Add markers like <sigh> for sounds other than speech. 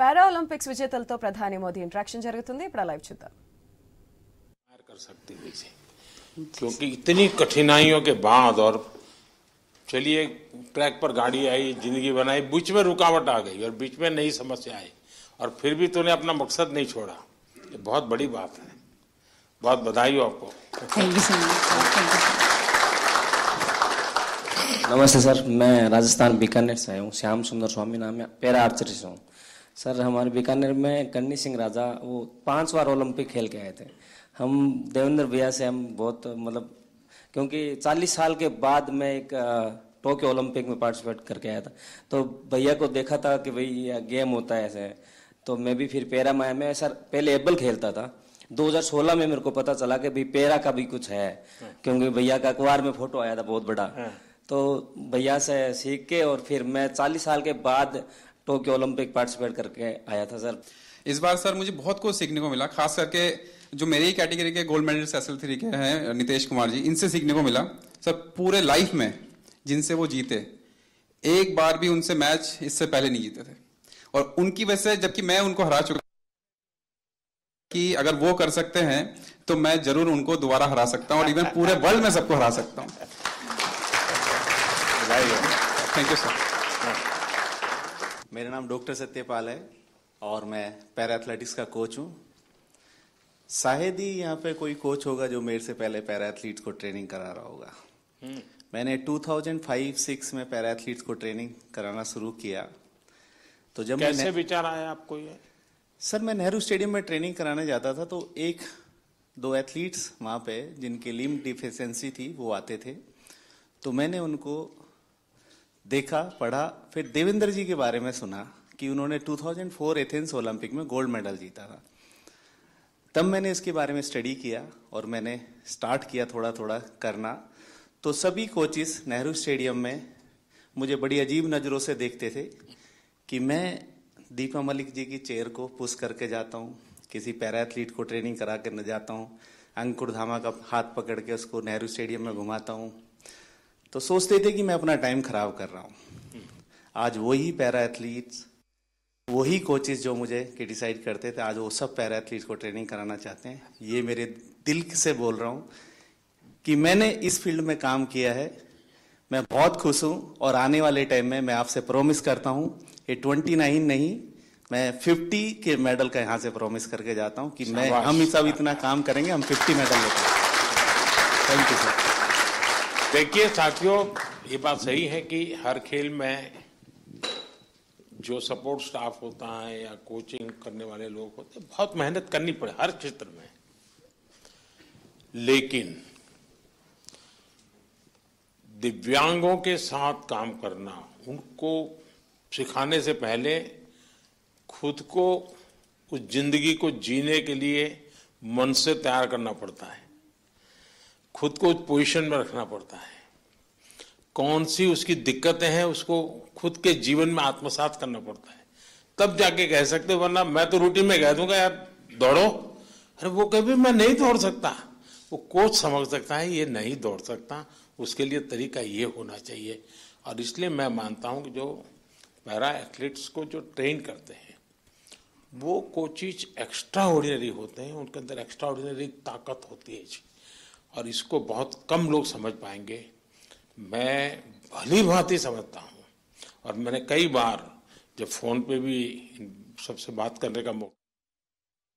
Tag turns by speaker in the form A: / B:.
A: పారా Olympics విజేతలతో ప్రధాని Modi interaction జరుగుతుంది ఇప్పుడు లైవ్ చూద్దాం क्योंकि इतनी कठिनाइयों के बाद और चलिए ट्रैक पर गाड़ी आई जिंदगी बनाई बीच में रुकावट आ गई और बीच में नई समस्या आई और फिर भी तूने अपना मकसद नहीं छोड़ा ये बहुत बड़ी बात है बहुत बधाई हो आपको
B: नमस्ते सर मैं राजस्थान बीकानेर से आया हूँ श्याम सुंदर स्वामी नाम है पैरा आर्चरी से हूँ सर हमारे बीकानेर में कन्नी सिंह राजा वो पांच बार ओलंपिक खेल के आए थे हम देवेंद्र भैया से हम बहुत मतलब क्योंकि 40 साल के बाद मैं एक टोक्यो ओलंपिक में पार्टिसिपेट करके आया था तो भैया को देखा था कि भाई गेम होता है ऐसे तो मैं भी फिर पैरा माया में सर पहले एबल खेलता था 2016 में मेरे को पता चला कि भाई पेरा का भी कुछ है हाँ। क्योंकि भैया का अखबार में फोटो आया था बहुत बड़ा हाँ। तो भैया से सीख के और फिर मैं 40 साल के बाद टोक्यो ओलंपिक
A: पार्टिसिपेट करके आया था सर इस बार सर मुझे बहुत कुछ सीखने को मिला खास करके जो मेरी कैटेगरी के gold medal S L three के हैं नितेश कुमार जी इनसे सीखने को मिला सर पूरे लाइफ में जिनसे वो जीते एक बार भी उनसे मैच इससे पहले नहीं जीते थे और उनकी वजह से जबकि मैं उनको हरा चुका कि अगर वो कर सकते हैं तो मैं जरूर उनको दोबारा हरा सकता हूँ और इवन पूरे <laughs> वर्ल्ड में सबको हरा सकता हूँ थैंक यू
C: सर मेरा नाम डॉक्टर सत्यपाल है और मैं पैरा एथलेटिक्स का कोच हूँ शायद ही यहाँ पे कोई कोच होगा जो मेरे से पहले पैरा एथलीट्स को ट्रेनिंग करा रहा होगा हम्म। मैंने 2005-6 में पैरा एथलीट्स को ट्रेनिंग कराना शुरू किया तो जब कैसे विचार
A: आया आपको ये
C: सर मैं नेहरू स्टेडियम में ट्रेनिंग कराने जाता था तो एक दो एथलीट्स वहाँ पे जिनकी लिम डिफिशेंसी थी वो आते थे तो मैंने उनको देखा पढ़ा फिर देवेंद्र जी के बारे में सुना कि उन्होंने 2004 एथेंस ओलंपिक में गोल्ड मेडल जीता था तब मैंने इसके बारे में स्टडी किया और मैंने स्टार्ट किया थोड़ा थोड़ा करना तो सभी कोचिस नेहरू स्टेडियम में मुझे बड़ी अजीब नज़रों से देखते थे कि मैं दीपा मलिक जी की चेयर को पुश करके जाता हूँ किसी पैरा एथलीट को ट्रेनिंग करा कर जाता हूँ अंकुर धामा का हाथ पकड़ के उसको नेहरू स्टेडियम में घुमाता हूँ तो सोचते थे कि मैं अपना टाइम खराब कर रहा हूँ आज वही पैरा एथलीट्स वही कोचेज जो मुझे क्रिटिसाइड करते थे आज वो सब पैरा एथलीट्स को ट्रेनिंग कराना चाहते हैं ये मेरे दिल से बोल रहा हूँ कि मैंने इस फील्ड में काम किया है मैं बहुत खुश हूँ और आने वाले टाइम में मैं आपसे प्रोमिस करता हूँ ये ट्वेंटी नाइन नहीं मैं फिफ्टी के मेडल का यहाँ से प्रोमिस करके जाता हूँ कि मैं हम सब इतना काम करेंगे हम फिफ्टी मेडल लेते हैं
A: थैंक यू सर देखिए साथियों ये बात सही है कि हर खेल में जो सपोर्ट स्टाफ होता है या कोचिंग करने वाले लोग होते हैं बहुत मेहनत करनी पड़े हर क्षेत्र में लेकिन दिव्यांगों के साथ काम करना उनको सिखाने से पहले खुद को उस जिंदगी को जीने के लिए मन से तैयार करना पड़ता है खुद को पोजीशन में रखना पड़ता है कौन सी उसकी दिक्कतें हैं उसको खुद के जीवन में आत्मसात करना पड़ता है तब जाके कह सकते वरना मैं तो रूटीन में कह दूंगा यार दौड़ो अरे वो कभी मैं नहीं दौड़ सकता वो कोच समझ सकता है ये नहीं दौड़ सकता उसके लिए तरीका ये होना चाहिए और इसलिए मैं मानता हूँ कि जो पैरा एथलीट्स को जो ट्रेन करते हैं वो कोचिज एक्स्ट्रा ऑर्डिनरी होते हैं उनके अंदर एक्स्ट्रा ऑर्डिनरी ताकत होती है और इसको बहुत कम लोग समझ पाएंगे मैं भली भांति समझता हूँ और मैंने कई बार जब फ़ोन पे भी सबसे बात करने का मौका